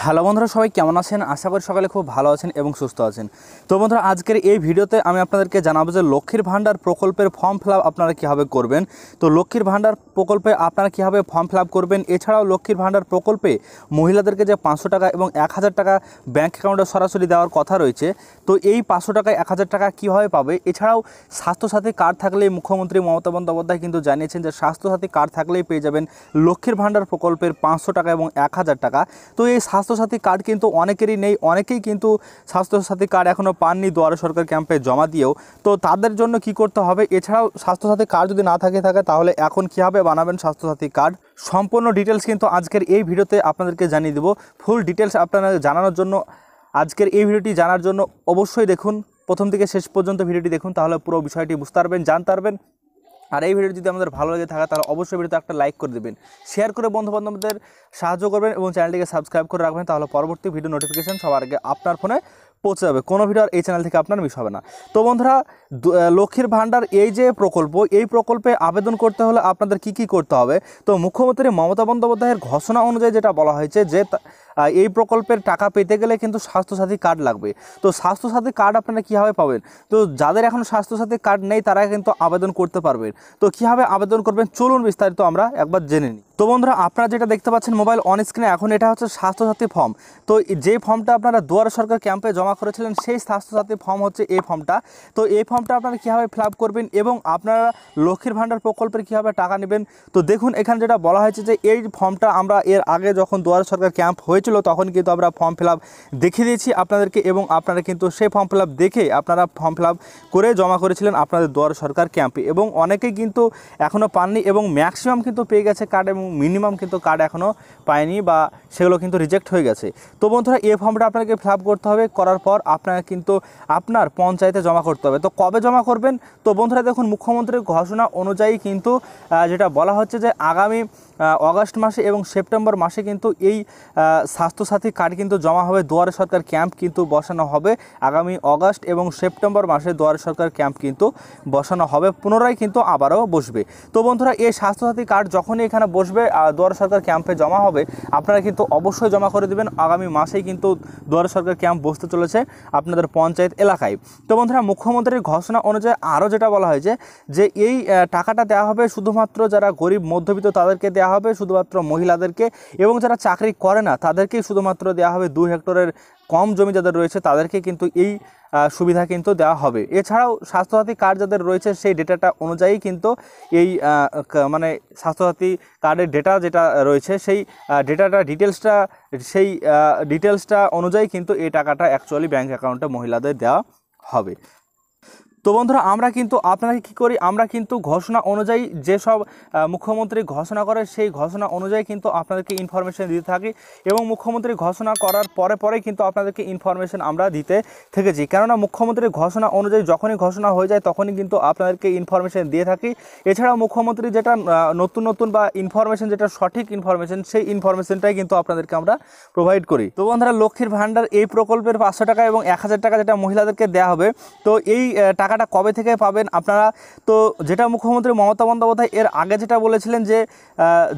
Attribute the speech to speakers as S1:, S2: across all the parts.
S1: hello বন্ধুরা সবাই কেমন আছেন আশা করি সকালে খুব ভালো আছেন এবং সুস্থ আছেন তো বন্ধুরা আজকের এই ভিডিওতে আমি আপনাদেরকে জানাবো যে লক্ষ্মীর ভাণ্ডার প্রকল্পের ফর্ম ফিল আপনারা কীভাবে করবেন তো লক্ষ্মীর ভাণ্ডার প্রকল্পে আপনারা কীভাবে ফর্ম ফিল করবেন এছাড়াও লক্ষ্মীর ভাণ্ডার প্রকল্পে মহিলাদেরকে যে পাঁচশো টাকা এবং এক হাজার টাকা ব্যাঙ্ক অ্যাকাউন্টে সরাসরি দেওয়ার কথা রয়েছে তো এই পাঁচশো টাকা এক হাজার টাকা কীভাবে পাবে এছাড়াও স্বাস্থ্যসাথী কার্ড থাকলেই মুখ্যমন্ত্রী মমতা বন্দ্যোপাধ্যায় কিন্তু জানিয়েছেন যে স্বাস্থ্যসাথী কার্ড থাকলেই পেয়ে যাবেন লক্ষ্মীর ভাণ্ডার প্রকল্পের পাঁচশো টাকা এবং এক হাজার টাকা তো এই স্বাস্থ্যসাথী কার্ড কিন্তু অনেকেরই নেই অনেকেই কিন্তু স্বাস্থ্যসাথী কার্ড এখনও পাননি দুয়ারে সরকার ক্যাম্পে জমা দিয়েও তো তাদের জন্য কি করতে হবে এছাড়াও স্বাস্থ্যসাথী কার্ড যদি না থাকে থাকে তাহলে এখন কীভাবে বানাবেন স্বাস্থ্যসাথী কার্ড সম্পূর্ণ ডিটেলস কিন্তু আজকের এই ভিডিওতে আপনাদেরকে জানিয়ে দেবো ফুল ডিটেলস আপনারা জানানোর জন্য আজকের এই ভিডিওটি জানার জন্য অবশ্যই দেখুন প্রথম থেকে শেষ পর্যন্ত ভিডিওটি দেখুন তাহলে পুরো বিষয়টি বুঝতে পারবেন জানতে পারবেন আর এই ভিডিও যদি আমাদের ভালো লাগে থাকে তাহলে অবশ্যই ভিডিওতে একটা লাইক করে দেবেন শেয়ার করে বন্ধুবান্ধবদের সাহায্য করবেন এবং চ্যানেলটিকে সাবস্ক্রাইব করে রাখবেন তাহলে পরবর্তী ভিডিও নোটিফিকেশান সবার আগে আপনার ফোনে পৌঁছে যাবে কোনো ভিডিও আর এই চ্যানেল থেকে আপনার মিস হবে না তো বন্ধুরা লক্ষ্মীর ভাণ্ডার এই যে প্রকল্প এই প্রকল্পে আবেদন করতে হলে আপনাদের কি কি করতে হবে তো মুখ্যমন্ত্রী মমতা বন্দ্যোপাধ্যায়ের ঘোষণা অনুযায়ী যেটা বলা হয়েছে যে এই প্রকল্পের টাকা পেতে গেলে কিন্তু স্বাস্থ্যসাথী কার্ড লাগবে তো স্বাস্থ্যসাথী কার্ড আপনারা কীভাবে পাবেন তো যাদের এখন স্বাস্থ্যসাথী কার্ড নেই তারা কিন্তু আবেদন করতে পারবেন তো কীভাবে আবেদন করবেন চলুন বিস্তারিত আমরা একবার জেনে নিই তো বন্ধুরা আপনারা যেটা দেখতে পাচ্ছেন মোবাইল অন স্ক্রিনে এখন এটা হচ্ছে স্বাস্থ্যসাথী ফর্ম তো যে ফর্মটা আপনারা দুয়ার সরকার ক্যাম্পে জমা করেছিলেন সেই স্বাস্থ্যসাথী ফর্ম হচ্ছে এই ফর্মটা তো এই ফর্মটা আপনারা কীভাবে ফিল করবেন এবং আপনারা লক্ষ্মীর ভাণ্ডার প্রকল্পের কীভাবে টাকা নেবেন তো দেখুন এখানে যেটা বলা হয়েছে যে এই ফর্মটা আমরা এর আগে যখন দুয়ার সরকার ক্যাম্প হয়েছিল তখন কিন্তু আমরা ফর্ম ফিল দেখিয়ে দিয়েছি আপনাদেরকে এবং আপনারা কিন্তু সেই ফর্ম ফিল দেখে আপনারা ফর্ম ফিল করে জমা করেছিলেন আপনাদের দুয়ার সরকার ক্যাম্পে এবং অনেকেই কিন্তু এখনও পাননি এবং ম্যাক্সিমাম কিন্তু পেয়ে গেছে কার্ড এবং মিনিমাম কিন্তু কার্ড এখনও পায়নি বা সেগুলো কিন্তু রিজেক্ট হয়ে গেছে তো বন্ধুরা এ ফর্মটা আপনাকে ফিল করতে হবে করার পর আপনাকে কিন্তু আপনার পঞ্চায়েতে জমা করতে হবে তো কবে জমা করবেন তো বন্ধুরা দেখুন মুখ্যমন্ত্রীর ঘোষণা অনুযায়ী কিন্তু যেটা বলা হচ্ছে যে আগামী অগাস্ট মাসে এবং সেপ্টেম্বর মাসে কিন্তু এই স্বাস্থ্যসাথী কার্ড কিন্তু জমা হবে দুয়ারে সরকার ক্যাম্প কিন্তু বসানো হবে আগামী অগাস্ট এবং সেপ্টেম্বর মাসে দুয়ারে সরকার ক্যাম্প কিন্তু বসানো হবে পুনরায় কিন্তু আবারও বসবে তো বন্ধুরা এই স্বাস্থ্যসাথী কার্ড যখনই এখানে বসবে আসবে দুয়ার সরকার ক্যাম্পে জমা হবে আপনারা কিন্তু অবশ্যই জমা করে দেবেন আগামী মাসেই কিন্তু দুয়ার সরকার ক্যাম্প বসতে চলেছে আপনাদের পঞ্চায়েত এলাকায় তো বন্ধুরা মুখ্যমন্ত্রীর ঘোষণা অনুযায়ী আরও যেটা বলা হয়েছে যে এই টাকাটা দেওয়া হবে শুধুমাত্র যারা গরিব মধ্যবিত্ত তাদেরকে দেওয়া হবে শুধুমাত্র মহিলাদেরকে এবং যারা চাকরি করে না তাদেরকেই শুধুমাত্র দেওয়া হবে দু হেক্টরের কম জমি যাদের রয়েছে তাদেরকে কিন্তু এই সুবিধা কিন্তু দেওয়া হবে এছাড়াও স্বাস্থ্যসাথী কার্ড যাদের রয়েছে সেই ডেটাটা অনুযায়ী কিন্তু এই মানে স্বাস্থ্যসাথী কার্ডের ডেটা যেটা রয়েছে সেই ডেটাটা ডিটেলসটা সেই ডিটেলসটা অনুযায়ী কিন্তু এই টাকাটা অ্যাকচুয়ালি ব্যাঙ্ক অ্যাকাউন্টে মহিলাদের দেওয়া হবে তো বন্ধুরা আমরা কিন্তু আপনারা কি করি আমরা কিন্তু ঘোষণা অনুযায়ী যেসব মুখ্যমন্ত্রী ঘোষণা করে সেই ঘোষণা অনুযায়ী কিন্তু আপনাদেরকে ইনফরমেশন দিতে থাকি এবং মুখ্যমন্ত্রী ঘোষণা করার পরে পরে কিন্তু আপনাদেরকে ইনফরমেশন আমরা দিতে থেকেছি কেননা মুখ্যমন্ত্রীর ঘোষণা অনুযায়ী যখনই ঘোষণা হয়ে যায় তখনই কিন্তু আপনাদেরকে ইনফরমেশন দিয়ে থাকি এছাড়া মুখ্যমন্ত্রী যেটা নতুন নতুন বা ইনফরমেশন যেটা সঠিক ইনফরমেশন সেই ইনফরমেশনটাই কিন্তু আপনাদেরকে আমরা প্রোভাইড করি তো বন্ধুরা লক্ষ্মীর ভাণ্ডার এই প্রকল্পের পাঁচশো টাকা এবং এক টাকা যেটা মহিলাদেরকে দেওয়া হবে তো এই টাকা টাকাটা কবে থেকে পাবেন আপনারা তো যেটা মুখ্যমন্ত্রী মমতা বন্দ্যোপাধ্যায় এর আগে যেটা বলেছিলেন যে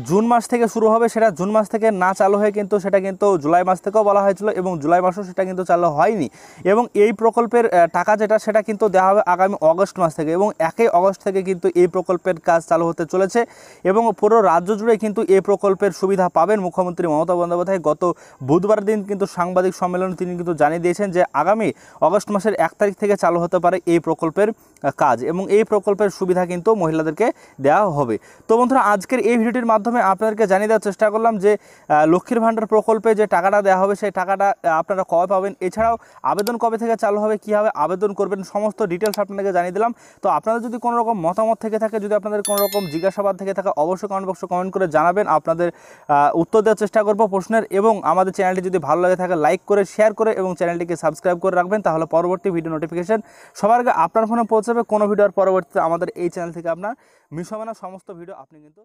S1: জুন মাস থেকে শুরু হবে সেটা জুন মাস থেকে না চালু হয়ে কিন্তু সেটা কিন্তু জুলাই মাস থেকেও বলা হয়েছিল এবং জুলাই মাসও সেটা কিন্তু চালু হয়নি এবং এই প্রকল্পের টাকা যেটা সেটা কিন্তু দেওয়া হবে আগামী অগস্ট মাস থেকে এবং একই অগস্ট থেকে কিন্তু এই প্রকল্পের কাজ চালু হতে চলেছে এবং পুরো রাজ্য জুড়ে কিন্তু এই প্রকল্পের সুবিধা পাবেন মুখ্যমন্ত্রী মমতা বন্দ্যোপাধ্যায় গত বুধবার দিন কিন্তু সাংবাদিক সম্মেলনে তিনি কিন্তু জানিয়ে দিয়েছেন যে আগামী অগস্ট মাসের এক তারিখ থেকে চালু হতে পারে এই প্রকল্প প্রকল্পের কাজ এবং এই প্রকল্পের সুবিধা কিন্তু মহিলাদেরকে দেওয়া হবে তো বন্ধুরা আজকের এই ভিডিওটির মাধ্যমে আপনাদেরকে জানিয়ে দেওয়ার চেষ্টা করলাম যে লক্ষ্মীর ভাণ্ডার প্রকল্পে যে টাকাটা দেওয়া হবে সেই টাকাটা আপনারা কবে পাবেন এছাড়াও আবেদন কবে থেকে চালু হবে কীভাবে আবেদন করবেন সমস্ত ডিটেলস আপনাদেরকে জানিয়ে দিলাম তো আপনাদের যদি কোনো রকম মতামত থেকে থাকে যদি আপনাদের কোনো রকম জিজ্ঞাসাবাদ থেকে থাকে অবশ্যই কমেন্ট বক্সে কমেন্ট করে জানাবেন আপনাদের উত্তর দেওয়ার চেষ্টা করব প্রশ্নের এবং আমাদের চ্যানেলটি যদি ভালো লাগে থাকে লাইক করে শেয়ার করে এবং চ্যানেলটিকে সাবস্ক্রাইব করে রাখবেন তাহলে পরবর্তী ভিডিও নোটিফিকেশন সবার আগে আপনার ফোনে পৌঁছাবে কোনো ভিডিওর পরবর্তীতে আমাদের এই চ্যানেল থেকে আপনার মিস হবে না সমস্ত ভিডিও আপনি কিন্তু